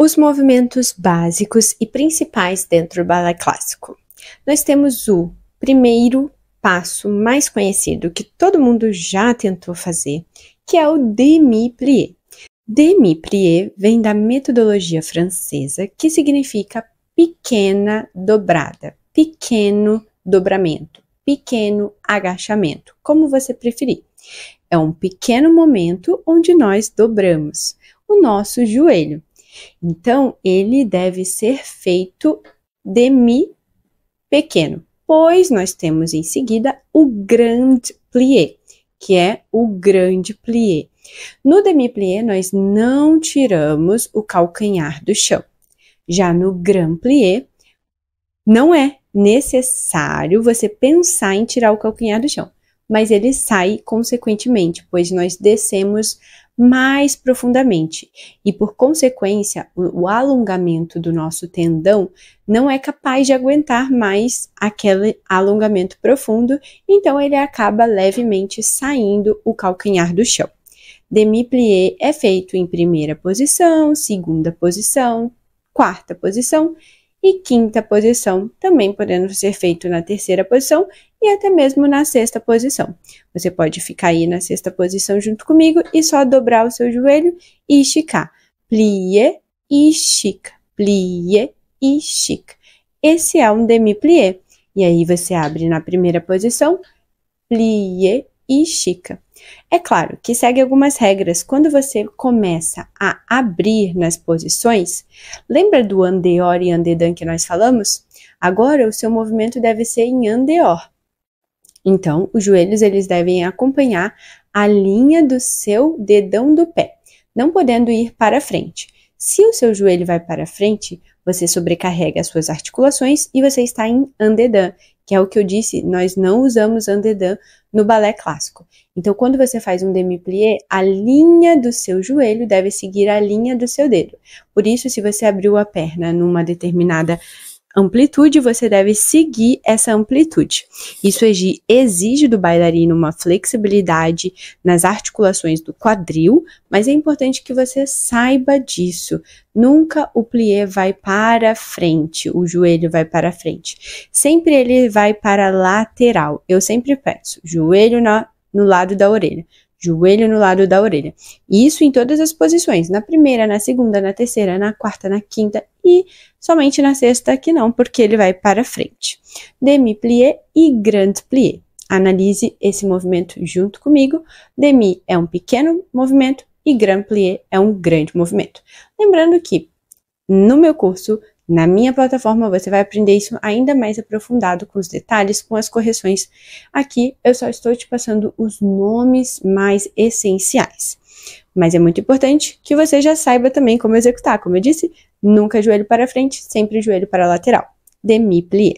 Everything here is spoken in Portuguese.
Os movimentos básicos e principais dentro do balé clássico. Nós temos o primeiro passo mais conhecido que todo mundo já tentou fazer, que é o demi-plié. Demi-plié vem da metodologia francesa, que significa pequena dobrada, pequeno dobramento, pequeno agachamento, como você preferir. É um pequeno momento onde nós dobramos o nosso joelho então, ele deve ser feito de mi pequeno, pois nós temos em seguida o grand plié, que é o grande plié. No demi-plié, nós não tiramos o calcanhar do chão. Já no grand plié, não é necessário você pensar em tirar o calcanhar do chão, mas ele sai consequentemente, pois nós descemos mais profundamente, e por consequência, o, o alongamento do nosso tendão não é capaz de aguentar mais aquele alongamento profundo, então ele acaba levemente saindo o calcanhar do chão. Demi-plié é feito em primeira posição, segunda posição, quarta posição e quinta posição, também podendo ser feito na terceira posição e até mesmo na sexta posição. Você pode ficar aí na sexta posição junto comigo e só dobrar o seu joelho e esticar. Plie e estica, plie e estica. Esse é um demi-plié. E aí você abre na primeira posição, plie e estica. É claro que segue algumas regras. Quando você começa a abrir nas posições, lembra do andeor e andedan que nós falamos? Agora o seu movimento deve ser em andeor. Então, os joelhos eles devem acompanhar a linha do seu dedão do pé, não podendo ir para frente. Se o seu joelho vai para frente, você sobrecarrega as suas articulações e você está em andedã, que é o que eu disse, nós não usamos andedã no balé clássico. Então, quando você faz um demi-plié, a linha do seu joelho deve seguir a linha do seu dedo. Por isso, se você abriu a perna numa determinada amplitude, você deve seguir essa amplitude. Isso exige do bailarino uma flexibilidade nas articulações do quadril, mas é importante que você saiba disso. Nunca o plié vai para frente, o joelho vai para frente. Sempre ele vai para lateral. Eu sempre peço joelho na, no lado da orelha joelho no lado da orelha. Isso em todas as posições, na primeira, na segunda, na terceira, na quarta, na quinta e somente na sexta que não, porque ele vai para frente. Demi plié e grand plié. Analise esse movimento junto comigo. Demi é um pequeno movimento e grand plié é um grande movimento. Lembrando que no meu curso na minha plataforma você vai aprender isso ainda mais aprofundado com os detalhes, com as correções. Aqui eu só estou te passando os nomes mais essenciais. Mas é muito importante que você já saiba também como executar. Como eu disse, nunca joelho para frente, sempre joelho para lateral. Demi plié.